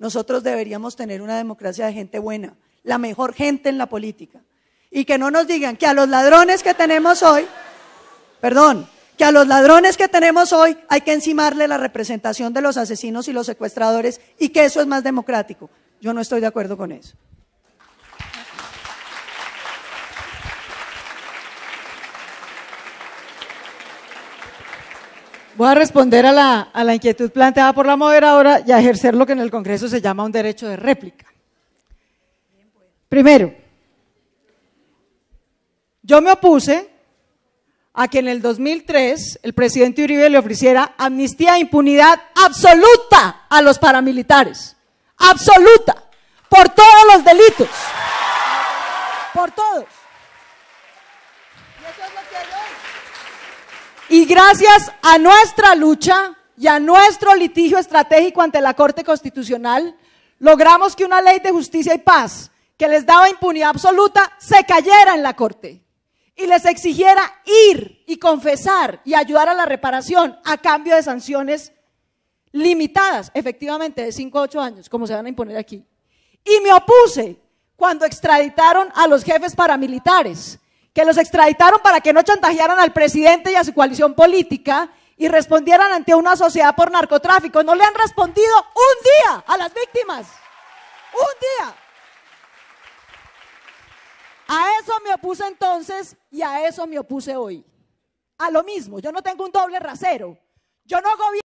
Nosotros deberíamos tener una democracia de gente buena, la mejor gente en la política. Y que no nos digan que a los ladrones que tenemos hoy, perdón, que a los ladrones que tenemos hoy hay que encimarle la representación de los asesinos y los secuestradores y que eso es más democrático. Yo no estoy de acuerdo con eso. Voy a responder a la, inquietud planteada por la moderadora y a ejercer lo que en el Congreso se llama un derecho de réplica. Primero, yo me opuse a que en el 2003 el presidente Uribe le ofreciera amnistía e impunidad absoluta a los paramilitares, absoluta, por todos los delitos. Y gracias a nuestra lucha y a nuestro litigio estratégico ante la Corte Constitucional, logramos que una ley de justicia y paz que les daba impunidad absoluta se cayera en la Corte y les exigiera ir y confesar y ayudar a la reparación a cambio de sanciones limitadas, efectivamente, de 5 a 8 años, como se van a imponer aquí. Y me opuse cuando extraditaron a los jefes paramilitares que los extraditaron para que no chantajearan al presidente y a su coalición política y respondieran ante una sociedad por narcotráfico. No le han respondido un día a las víctimas. Un día. A eso me opuse entonces y a eso me opuse hoy. A lo mismo, yo no tengo un doble rasero. Yo no gobierno.